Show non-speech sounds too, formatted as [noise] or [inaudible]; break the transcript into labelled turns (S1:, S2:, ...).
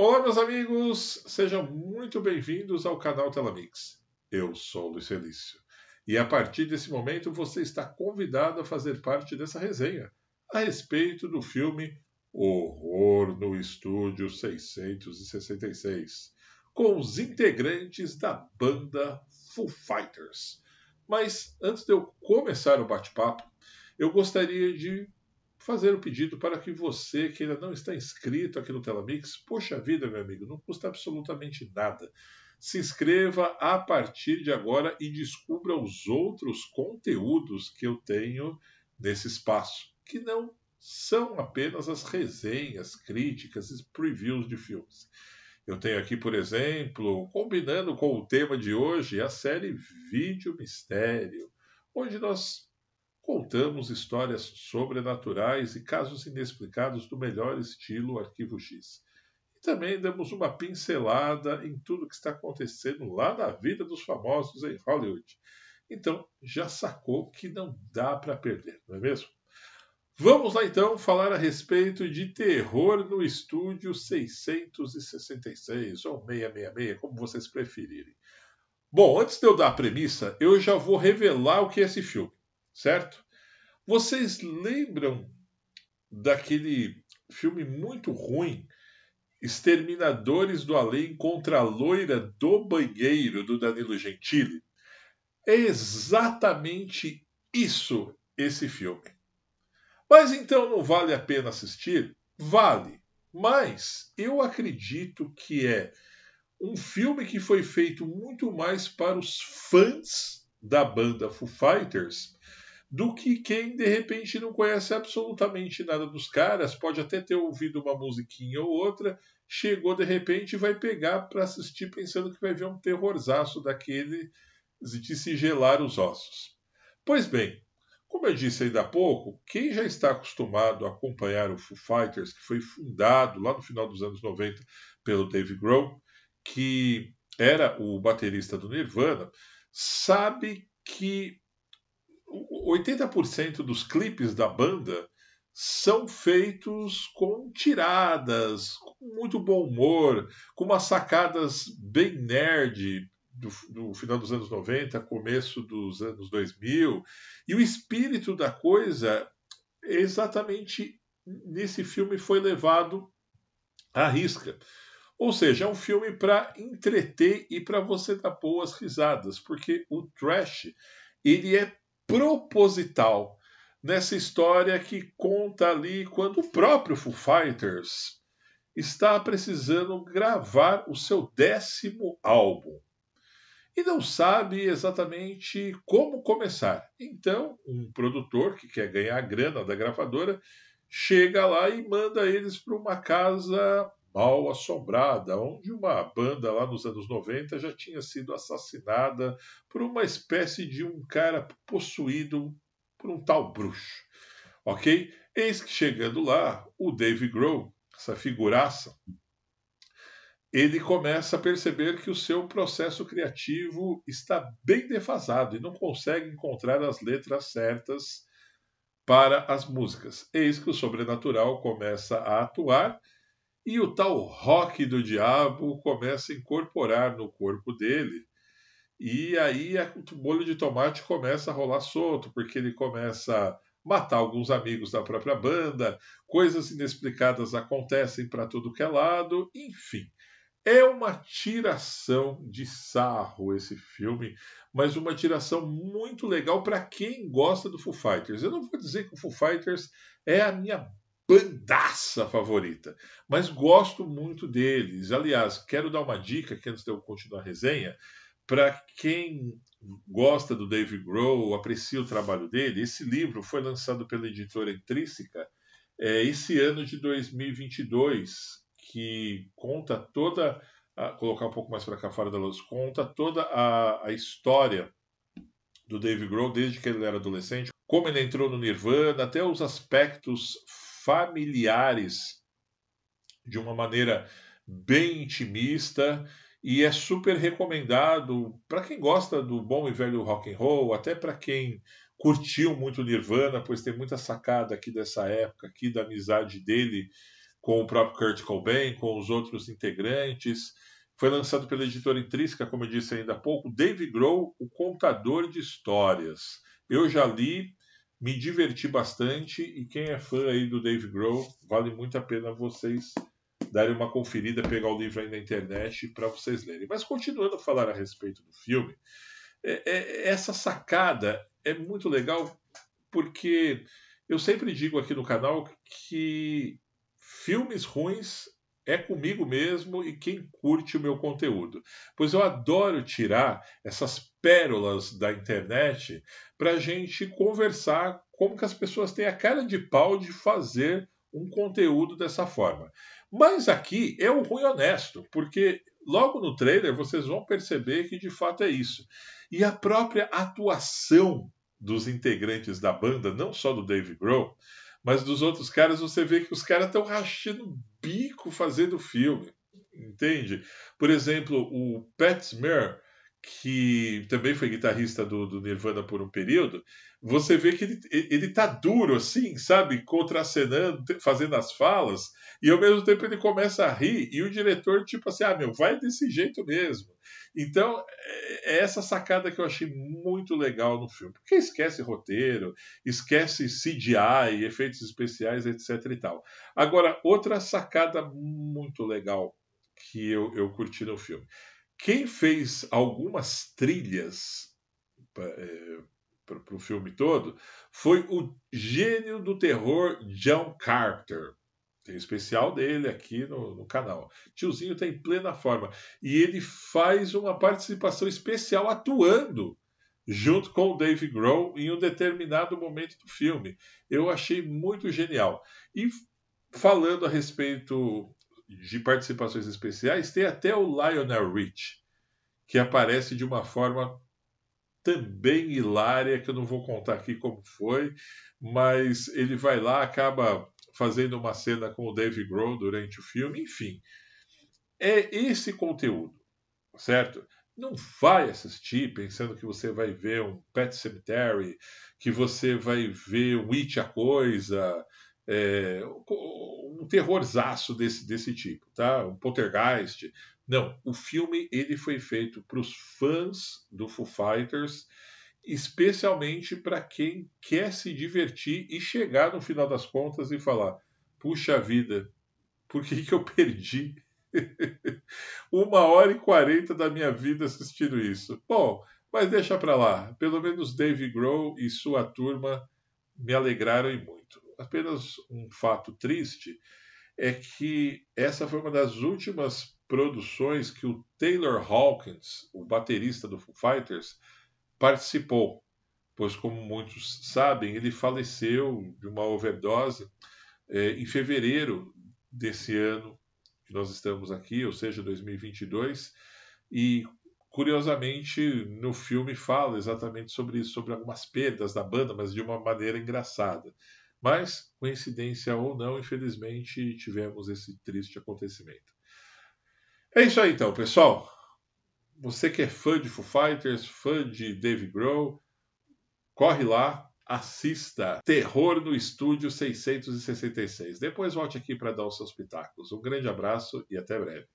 S1: Olá, meus amigos! Sejam muito bem-vindos ao canal Telamix. Eu sou Luiz Felício. E a partir desse momento você está convidado a fazer parte dessa resenha a respeito do filme Horror no Estúdio 666, com os integrantes da banda Foo Fighters. Mas antes de eu começar o bate-papo, eu gostaria de fazer o pedido para que você, que ainda não está inscrito aqui no Telamix, poxa vida, meu amigo, não custa absolutamente nada. Se inscreva a partir de agora e descubra os outros conteúdos que eu tenho nesse espaço, que não são apenas as resenhas, críticas e previews de filmes. Eu tenho aqui, por exemplo, combinando com o tema de hoje, a série Vídeo Mistério, onde nós contamos histórias sobrenaturais e casos inexplicados do melhor estilo Arquivo X. E também damos uma pincelada em tudo que está acontecendo lá na vida dos famosos em Hollywood. Então, já sacou que não dá para perder, não é mesmo? Vamos lá então falar a respeito de terror no estúdio 666 ou 666, como vocês preferirem. Bom, antes de eu dar a premissa, eu já vou revelar o que é esse filme certo? Vocês lembram daquele filme muito ruim, Exterminadores do Além contra a Loira do Banheiro, do Danilo Gentili? É exatamente isso esse filme. Mas então não vale a pena assistir? Vale, mas eu acredito que é um filme que foi feito muito mais para os fãs da banda Foo Fighters do que quem de repente não conhece absolutamente nada dos caras, pode até ter ouvido uma musiquinha ou outra, chegou de repente e vai pegar para assistir pensando que vai ver um terrorzaço daquele de se gelar os ossos. Pois bem, como eu disse ainda há pouco, quem já está acostumado a acompanhar o Foo Fighters, que foi fundado lá no final dos anos 90 pelo Dave Grohl, que era o baterista do Nirvana, sabe que 80% dos clipes da banda são feitos com tiradas, com muito bom humor, com umas sacadas bem nerd do, do, final dos anos 90, começo dos anos 2000. E o espírito da coisa, é exatamente nesse filme, foi levado à risca. Ou seja, é um filme para entreter e para você dar boas risadas, porque o trash ele é proposital nessa história que conta ali quando o próprio Foo Fighters está precisando gravar o seu décimo álbum e não sabe exatamente como começar. Então, um produtor que quer ganhar a grana da gravadora chega lá e manda eles para uma casa mal assombrada, onde uma banda lá nos anos 90 já tinha sido assassinada por uma espécie de um cara possuído por um tal bruxo. Ok? Eis que chegando lá, o Dave Grohl, essa figuraça, ele começa a perceber que o seu processo criativo está bem defasado e não consegue encontrar as letras certas para as músicas. Eis que o sobrenatural começa a atuar e o tal rock do diabo começa a incorporar no corpo dele. E aí o molho de tomate começa a rolar solto, porque ele começa a matar alguns amigos da própria banda, coisas inexplicadas acontecem para tudo que é lado, enfim. É uma tiração de sarro esse filme, mas uma tiração muito legal para quem gosta do Foo Fighters. Eu não vou dizer que o Foo Fighters é a minha bandaça favorita. Mas gosto muito deles. Aliás, quero dar uma dica que antes de eu continuar a resenha, para quem gosta do Dave Grohl, aprecia o trabalho dele, esse livro foi lançado pela editora Intrínseca é, esse ano de 2022, que conta toda, a, colocar um pouco mais para cá fora da luz, conta toda a, a história do Dave Grohl desde que ele era adolescente, como ele entrou no Nirvana, até os aspectos familiares de uma maneira bem intimista e é super recomendado para quem gosta do bom e velho rock and roll, até para quem curtiu muito Nirvana, pois tem muita sacada aqui dessa época, aqui da amizade dele com o próprio Kurt Cobain, com os outros integrantes. Foi lançado pela editora Intrínseca, como eu disse ainda há pouco, Dave Grohl, o contador de histórias. Eu já li, me diverti bastante e quem é fã aí do Dave Grohl, vale muito a pena vocês darem uma conferida, pegar o livro aí na internet para vocês lerem. Mas continuando a falar a respeito do filme, é, é, essa sacada é muito legal porque eu sempre digo aqui no canal que filmes ruins é comigo mesmo e quem curte o meu conteúdo. Pois eu adoro tirar essas pérolas da internet para a gente conversar como que as pessoas têm a cara de pau de fazer um conteúdo dessa forma. Mas aqui é um ruim honesto, porque logo no trailer vocês vão perceber que de fato é isso. E a própria atuação dos integrantes da banda, não só do Dave Grohl, mas dos outros caras, você vê que os caras estão rachando bico fazendo filme. Entende? Por exemplo, o Pat Smear, que também foi guitarrista do, do, Nirvana por um período, você vê que ele, ele tá duro, assim, sabe? Contracenando, fazendo as falas, e ao mesmo tempo ele começa a rir, e o diretor, tipo assim, ah, meu, vai desse jeito mesmo. Então, é, é essa sacada que eu achei muito legal no filme, porque esquece roteiro, esquece CGI, efeitos especiais, etc e tal. Agora, outra sacada muito legal que eu, eu curti no filme quem fez algumas trilhas é, para o filme todo foi o gênio do terror John Carter. Tem um especial dele aqui no, no canal. Tiozinho está em plena forma. E ele faz uma participação especial atuando junto com o Dave Grohl em um determinado momento do filme. Eu achei muito genial. E falando a respeito de participações especiais, tem até o Lionel Rich, que aparece de uma forma também hilária, que eu não vou contar aqui como foi, mas ele vai lá, acaba fazendo uma cena com o Dave Grohl durante o filme, enfim. É esse conteúdo, certo? Não vai assistir pensando que você vai ver um Pet Cemetery, que você vai ver um It a Coisa, é, um terrorzaço desse, desse tipo, tá? Um poltergeist. Não, o filme ele foi feito para os fãs do Foo Fighters, especialmente para quem quer se divertir e chegar no final das contas e falar: puxa vida, por que, que eu perdi [laughs] uma hora e quarenta da minha vida assistindo isso? Bom, mas deixa para lá. Pelo menos Dave Grohl e sua turma me alegraram e muito apenas um fato triste é que essa foi uma das últimas produções que o Taylor Hawkins, o baterista do Foo Fighters, participou, pois, como muitos sabem, ele faleceu de uma overdose eh, em fevereiro desse ano que nós estamos aqui, ou seja, 2022, e curiosamente no filme fala exatamente sobre isso, sobre algumas perdas da banda, mas de uma maneira engraçada. Mas, coincidência ou não, infelizmente tivemos esse triste acontecimento. É isso aí então, pessoal. Você que é fã de Foo Fighters, fã de Dave Grohl, corre lá, assista Terror no Estúdio 666. Depois volte aqui para dar os seus pitacos. Um grande abraço e até breve.